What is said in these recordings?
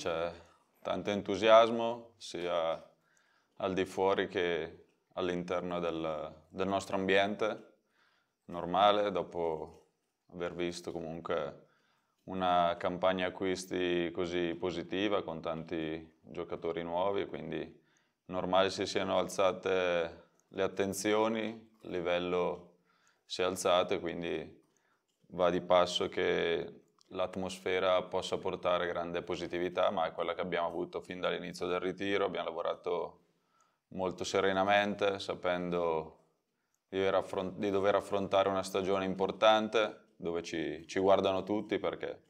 c'è tanto entusiasmo sia al di fuori che all'interno del, del nostro ambiente normale dopo aver visto comunque una campagna acquisti così positiva con tanti giocatori nuovi, quindi normale si siano alzate le attenzioni, il livello si è alzato e quindi va di passo che l'atmosfera possa portare grande positività, ma è quella che abbiamo avuto fin dall'inizio del ritiro, abbiamo lavorato molto serenamente, sapendo di dover, affront di dover affrontare una stagione importante dove ci, ci, guardano tutti perché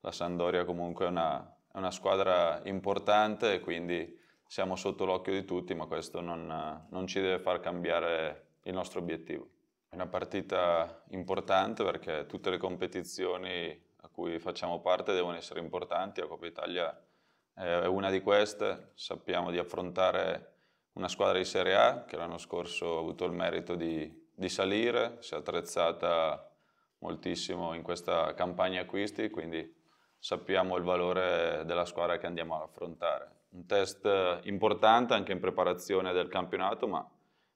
la Sandoria comunque è una, è una squadra importante e quindi siamo sotto l'occhio di tutti, ma questo non, non ci deve far cambiare il nostro obiettivo. È una partita importante perché tutte le competizioni cui facciamo parte devono essere importanti, la Coppa Italia eh, è una di queste, sappiamo di affrontare una squadra di Serie A che l'anno scorso ha avuto il merito di, di salire, si è attrezzata moltissimo in questa campagna acquisti, quindi sappiamo il valore della squadra che andiamo ad affrontare. Un test importante anche in preparazione del campionato, ma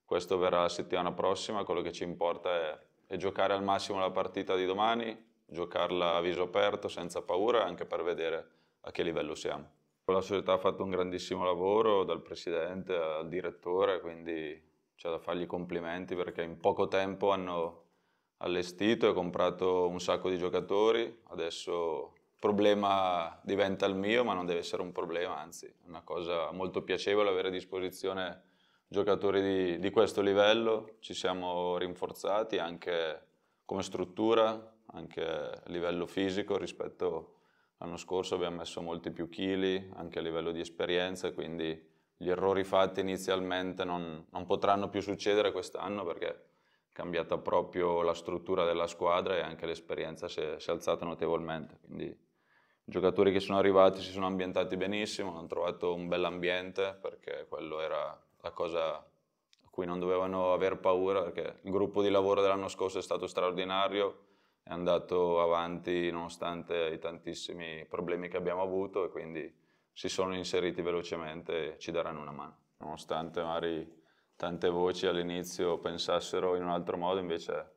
questo verrà la settimana prossima, quello che ci importa è, è giocare al massimo la partita di domani, giocarla a viso aperto, senza paura, anche per vedere a che livello siamo. La società ha fatto un grandissimo lavoro, dal presidente al direttore, quindi c'è da fargli complimenti perché in poco tempo hanno allestito e comprato un sacco di giocatori. Adesso il problema diventa il mio, ma non deve essere un problema, anzi è una cosa molto piacevole avere a disposizione giocatori di, di questo livello. Ci siamo rinforzati anche come struttura, anche a livello fisico rispetto all'anno scorso abbiamo messo molti più chili, anche a livello di esperienza, quindi gli errori fatti inizialmente non, non potranno più succedere quest'anno perché è cambiata proprio la struttura della squadra e anche l'esperienza si è, si è alzata notevolmente. Quindi i giocatori che sono arrivati si sono ambientati benissimo, hanno trovato un bel ambiente perché quello era la cosa a cui non dovevano aver paura perché il gruppo di lavoro dell'anno scorso è stato straordinario, è andato avanti nonostante i tantissimi problemi che abbiamo avuto e quindi si sono inseriti velocemente e ci daranno una mano. Nonostante magari tante voci all'inizio pensassero in un altro modo, invece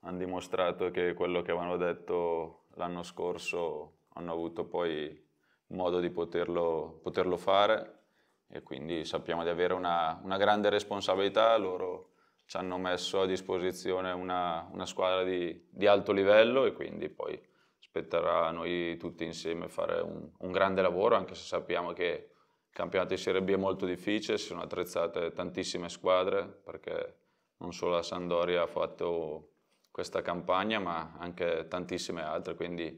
hanno dimostrato che quello che avevano detto l'anno scorso hanno avuto poi modo di poterlo, poterlo fare e quindi sappiamo di avere una, una grande responsabilità, loro ci hanno messo a disposizione una, una squadra di, di, alto livello e quindi poi spetterà a noi tutti insieme fare un, un grande lavoro, anche se sappiamo che il campionato di Serie B è molto difficile, si sono attrezzate tantissime squadre, perché non solo la Sandoria ha fatto questa campagna, ma anche tantissime altre, quindi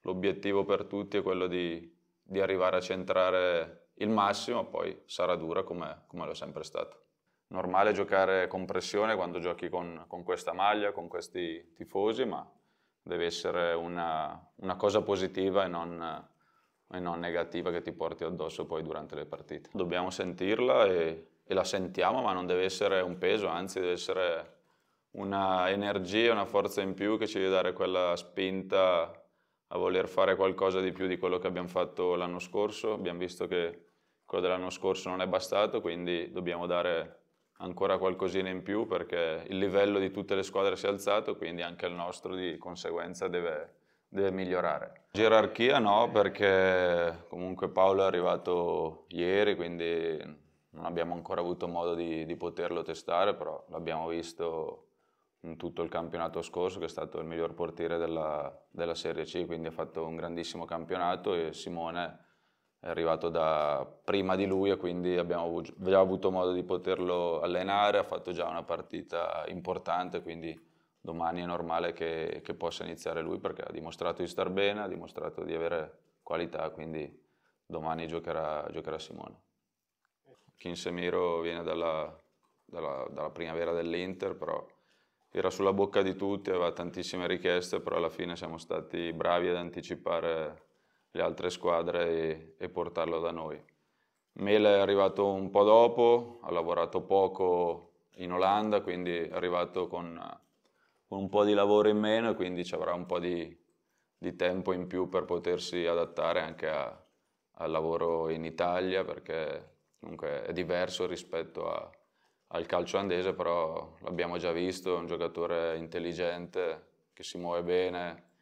l'obiettivo per tutti è quello di, di arrivare a centrare il massimo, poi sarà dura come, come lo è sempre stato normale giocare con pressione quando giochi con, con questa maglia, con questi tifosi, ma deve essere una, una cosa positiva e non, e non, negativa che ti porti addosso poi durante le partite. Dobbiamo sentirla e, e la sentiamo, ma non deve essere un peso, anzi deve essere una energia, una forza in più che ci deve dare quella spinta a voler fare qualcosa di più di quello che abbiamo fatto l'anno scorso. Abbiamo visto che quello dell'anno scorso non è bastato, quindi dobbiamo dare ancora qualcosina in più perché il livello di tutte le squadre si è alzato, quindi anche il nostro di conseguenza deve, deve migliorare. Gerarchia no, perché comunque Paolo è arrivato ieri, quindi non abbiamo ancora avuto modo di, di poterlo testare, però l'abbiamo visto in tutto il campionato scorso, che è stato il miglior portiere della, della Serie C, quindi ha fatto un grandissimo campionato e Simone è arrivato da prima di lui e quindi abbiamo già avuto modo di poterlo allenare, ha fatto già una partita importante, quindi domani è normale che, che possa iniziare lui perché ha dimostrato di star bene, ha dimostrato di avere qualità, quindi domani giocherà, giocherà Simone. Kinsemiro viene dalla, dalla, dalla primavera dell'Inter, però era sulla bocca di tutti, aveva tantissime richieste, però alla fine siamo stati bravi ad anticipare le altre squadre e, e portarlo da noi. Mele è arrivato un po' dopo, ha lavorato poco in Olanda, quindi è arrivato con, un po' di lavoro in meno e quindi ci avrà un po' di, di tempo in più per potersi adattare anche a, al lavoro in Italia perché comunque è diverso rispetto a, al calcio olandese, però l'abbiamo già visto, è un giocatore intelligente che si muove bene,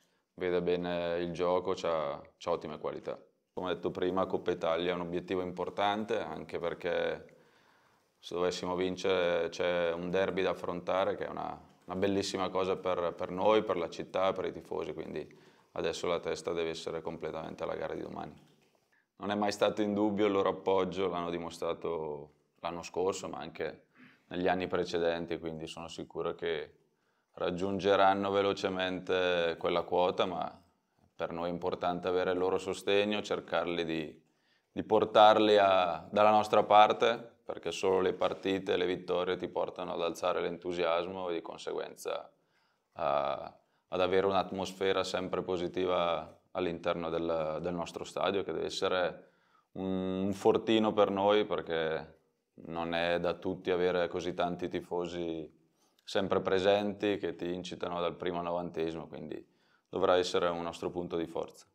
vede bene il gioco, ha ottime qualità. Come detto prima, Coppa Italia è un obiettivo importante anche perché se dovessimo vincere c'è un derby da affrontare che è una, una bellissima cosa per, per, noi, per la città, per i tifosi, quindi adesso la testa deve essere completamente alla gara di domani. Non è mai stato in dubbio il loro appoggio, l'hanno dimostrato l'anno scorso ma anche negli anni precedenti, quindi sono sicuro che raggiungeranno velocemente quella quota, ma per noi è importante avere il loro sostegno, cercarli di, di portarli a, dalla nostra parte, perché solo le partite, le vittorie ti portano ad alzare l'entusiasmo e di conseguenza a, ad avere un'atmosfera sempre positiva all'interno del, del, nostro stadio, che deve essere un, un fortino per noi, perché non è da tutti avere così tanti tifosi sempre presenti che ti incitano dal primo al novantesimo, quindi dovrà essere un nostro punto di forza.